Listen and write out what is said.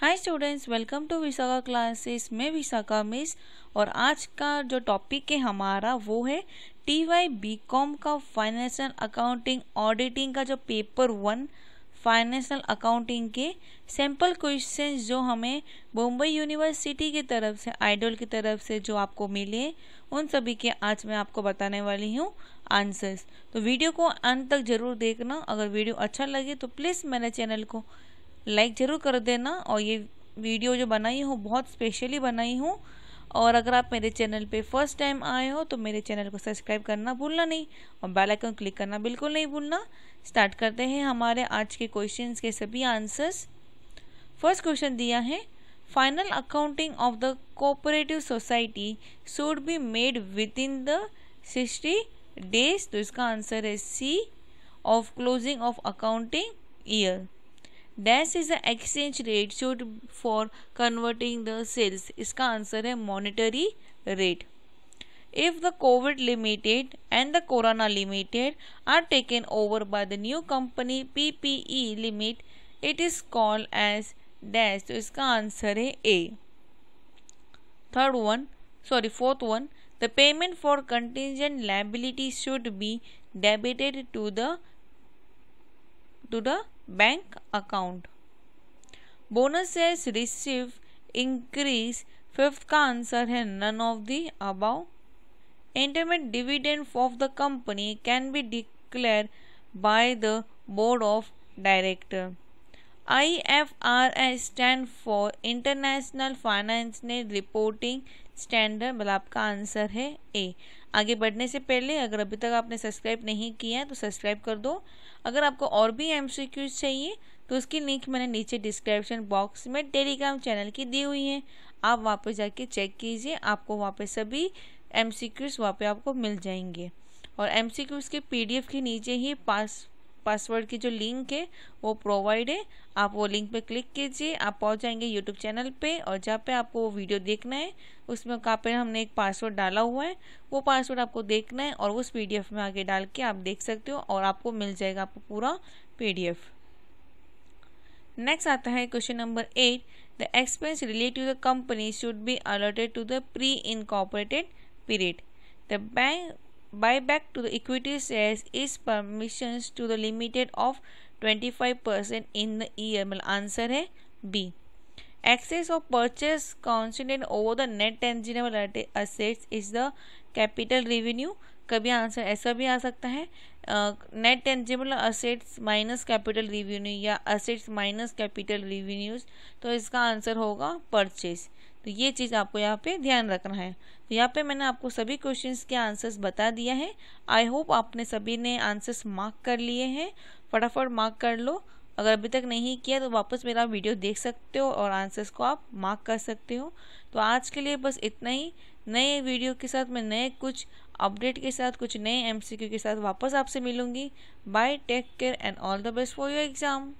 Hi students welcome to Vishakha classes मैं Vishakha miss और आज का जो टॉपिक है हमारा वो है टी वाई बी कॉम का फाइनेंशियल अकाउंटिंग ऑडिटिंग का जो पेपर वन फाइनेंशियल अकाउंटिंग के सैम्पल क्वेश्चन जो हमें मुंबई यूनिवर्सिटी की तरफ से आइडल की तरफ से जो आपको मिले उन सभी के आज मैं आपको बताने वाली हूँ आंसर्स तो वीडियो को अंत तक जरूर देखना अगर वीडियो अच्छा लगे तो प्लीज़ मेरे चैनल को लाइक ज़रूर कर देना और ये वीडियो जो बनाई हूँ बहुत स्पेशली बनाई हूँ और अगर आप मेरे चैनल पे फर्स्ट टाइम आए हो तो मेरे चैनल को सब्सक्राइब करना भूलना नहीं और बेल आइकन क्लिक करना बिल्कुल नहीं भूलना स्टार्ट करते हैं हमारे आज के क्वेश्चंस के सभी आंसर्स फर्स्ट क्वेश्चन दिया है final accounting of the cooperative society should be made within the sixty days तो इसका आंसर है C of closing of accounting year dash is the exchange rate should for converting the sales इसका answer है monetary rate if the COVID limited and the Corona limited are taken over by the new company PPE limit, it is called as dash. तो इसका answer है A. Third one, sorry, fourth one, the payment for contingent liability should be debited to the to the bank account. Bonuses received increase. Fifth का answer है none of the above. Intermediate dividend of the company can be declared by the board of director. IFRS stand for International Financial Reporting standard मतलब आपका answer है ए आगे बढ़ने से पहले अगर अभी तक आपने सब्सक्राइब नहीं किया है तो सब्सक्राइब कर दो अगर आपको और भी एम चाहिए तो उसकी लिंक मैंने नीचे डिस्क्रिप्शन बॉक्स में टेलीग्राम चैनल की दी हुई है आप वहाँ पर जाके चेक कीजिए आपको वहाँ पर सभी एम सी वहाँ पर आपको मिल जाएंगे और एम सी के पी के नीचे ही पास पासवर्ड की जो लिंक है वो प्रोवाइड है आप वो लिंक पे क्लिक कीजिए आप पहुंच जाएंगे यूट्यूब चैनल पे और जहाँ पे आपको वो वीडियो देखना है उसमें कहाँ पर हमने एक पासवर्ड डाला हुआ है वो पासवर्ड आपको देखना है और उस पी में आगे डाल के आप देख सकते हो और आपको मिल जाएगा आपको पूरा पी नेक्स्ट आता है question number eight the expense relative the company should be allotted to the pre incorporated period the bank buyback to the equity shares is permissions to the limited of 25% in the year मतलब answer है B excess of purchase consideration over the net tangible assets is the capital revenue कभी answer ऐसा भी आ सकता है net tangible assets minus capital revenue या assets minus capital revenues तो इसका आंसर होगा परचेज तो ये चीज़ आपको यहाँ पे ध्यान रखना है तो यहाँ पे मैंने आपको सभी क्वेश्चंस के आंसर्स बता दिया है आई होप आपने सभी ने आंसर्स मार्क कर लिए हैं फटाफट मार्क कर लो अगर अभी तक नहीं किया तो वापस मेरा वीडियो देख सकते हो और आंसर्स को आप मार्क कर सकते हो तो आज के लिए बस इतना ही नए वीडियो के साथ मैं नए कुछ अपडेट के साथ कुछ नए एमसीक्यू के साथ वापस आपसे मिलूंगी bye take care and all the best for your exam